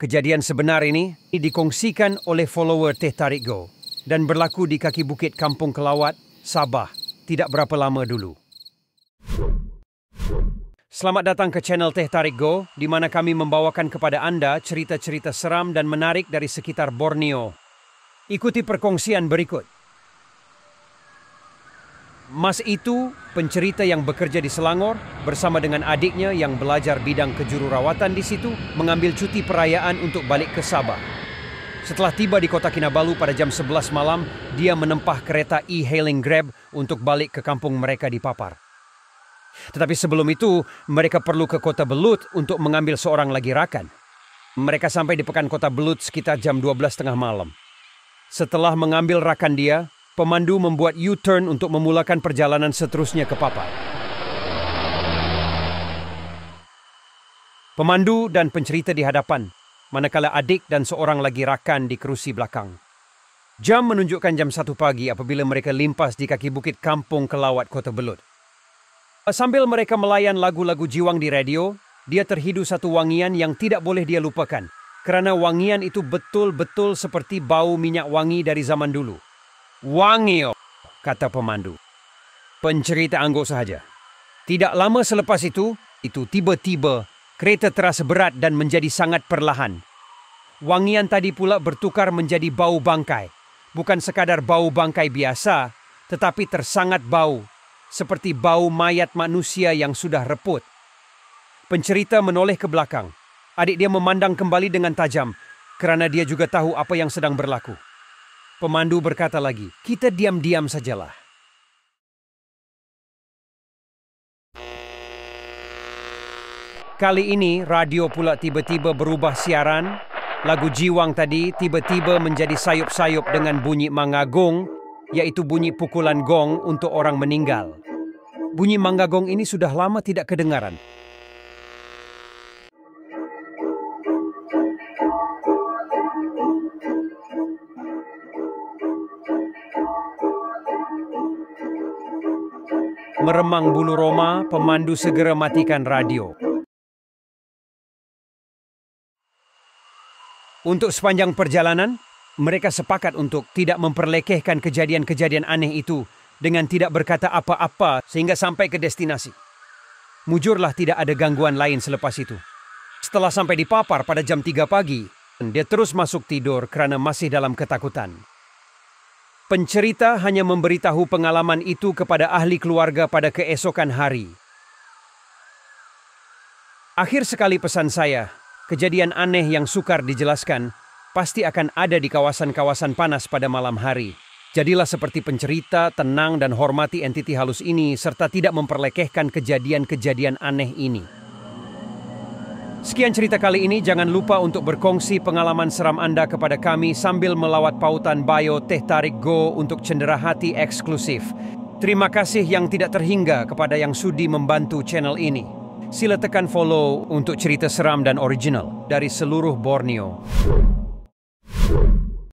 Kejadian sebenar ini dikongsikan oleh follower Teh Tarik Go dan berlaku di kaki bukit Kampung Kelawat, Sabah, tidak berapa lama dulu. Selamat datang ke channel Teh Tarik Go, di mana kami membawakan kepada anda cerita-cerita seram dan menarik dari sekitar Borneo. Ikuti perkongsian berikut. Mas itu pencerita yang bekerja di Selangor bersama dengan adiknya yang belajar bidang kejururawatan di situ mengambil cuti perayaan untuk balik ke Sabah. Setelah tiba di kota Kinabalu pada jam 11 malam, dia menempah kereta e-hailing Grab untuk balik ke kampung mereka di Papar. Tetapi sebelum itu, mereka perlu ke kota Belut untuk mengambil seorang lagi rakan. Mereka sampai di pekan kota Belut sekitar jam 12.30 malam. Setelah mengambil rakan dia, pemandu membuat U-turn untuk memulakan perjalanan seterusnya ke papan. Pemandu dan pencerita di hadapan, manakala adik dan seorang lagi rakan di kerusi belakang. Jam menunjukkan jam satu pagi apabila mereka limpas di kaki bukit kampung Kelawat, Kota Belud. Sambil mereka melayan lagu-lagu jiwang di radio, dia terhidu satu wangian yang tidak boleh dia lupakan kerana wangian itu betul-betul seperti bau minyak wangi dari zaman dulu. Wangio, oh, kata pemandu. Pencerita angguk sahaja. Tidak lama selepas itu, itu tiba-tiba kereta terasa berat dan menjadi sangat perlahan. Wangian tadi pula bertukar menjadi bau bangkai. Bukan sekadar bau bangkai biasa, tetapi tersangat bau. Seperti bau mayat manusia yang sudah reput. Pencerita menoleh ke belakang. Adik dia memandang kembali dengan tajam kerana dia juga tahu apa yang sedang berlaku. Pemandu berkata lagi, kita diam-diam sajalah. Kali ini, radio pula tiba-tiba berubah siaran. Lagu Jiwang tadi tiba-tiba menjadi sayup-sayup dengan bunyi mangagong, iaitu bunyi pukulan gong untuk orang meninggal. Bunyi mangagong ini sudah lama tidak kedengaran. Meremang bulu Roma, pemandu segera matikan radio. Untuk sepanjang perjalanan, mereka sepakat untuk tidak memperlekehkan kejadian-kejadian aneh itu dengan tidak berkata apa-apa sehingga sampai ke destinasi. Mujurlah tidak ada gangguan lain selepas itu. Setelah sampai di papar pada jam 3 pagi, dia terus masuk tidur kerana masih dalam ketakutan. Pencerita hanya memberitahu pengalaman itu kepada ahli keluarga pada keesokan hari. Akhir sekali pesan saya, kejadian aneh yang sukar dijelaskan pasti akan ada di kawasan-kawasan panas pada malam hari. Jadilah seperti pencerita, tenang dan hormati entiti halus ini serta tidak memperlekehkan kejadian-kejadian aneh ini. Sekian cerita kali ini, jangan lupa untuk berkongsi pengalaman seram Anda kepada kami sambil melawat pautan bio Teh Tarik Go untuk cendera hati eksklusif. Terima kasih yang tidak terhingga kepada yang sudi membantu channel ini. Sila tekan follow untuk cerita seram dan original dari seluruh Borneo. Borneo.